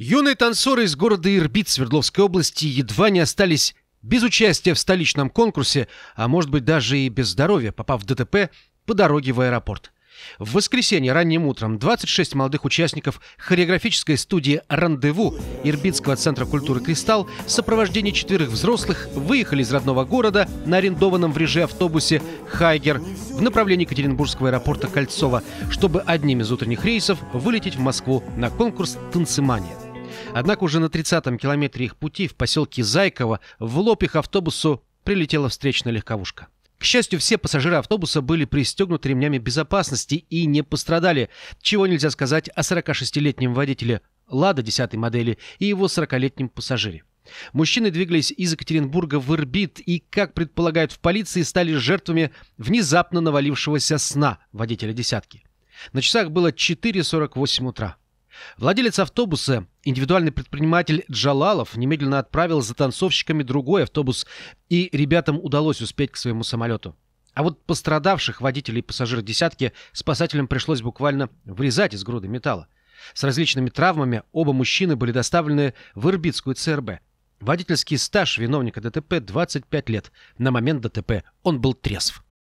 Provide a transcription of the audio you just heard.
Юные танцоры из города Ирбит Свердловской области едва не остались без участия в столичном конкурсе, а может быть даже и без здоровья, попав в ДТП по дороге в аэропорт. В воскресенье ранним утром 26 молодых участников хореографической студии «Рандеву» Ирбитского центра культуры «Кристалл» в сопровождении четверых взрослых выехали из родного города на арендованном в реже автобусе «Хайгер» в направлении Екатеринбургского аэропорта Кольцова, чтобы одним из утренних рейсов вылететь в Москву на конкурс «Танцемания». Однако уже на 30-м километре их пути в поселке Зайково в лоб их автобусу прилетела встречная легковушка. К счастью, все пассажиры автобуса были пристегнуты ремнями безопасности и не пострадали, чего нельзя сказать о 46-летнем водителе «Лада» 10 модели и его 40-летнем пассажире. Мужчины двигались из Екатеринбурга в Ирбит и, как предполагают в полиции, стали жертвами внезапно навалившегося сна водителя «десятки». На часах было 4.48 утра. Владелец автобуса, индивидуальный предприниматель Джалалов, немедленно отправил за танцовщиками другой автобус, и ребятам удалось успеть к своему самолету. А вот пострадавших водителей и пассажиров десятки спасателям пришлось буквально вырезать из груды металла. С различными травмами оба мужчины были доставлены в Ирбитскую ЦРБ. Водительский стаж виновника ДТП 25 лет. На момент ДТП он был трезв.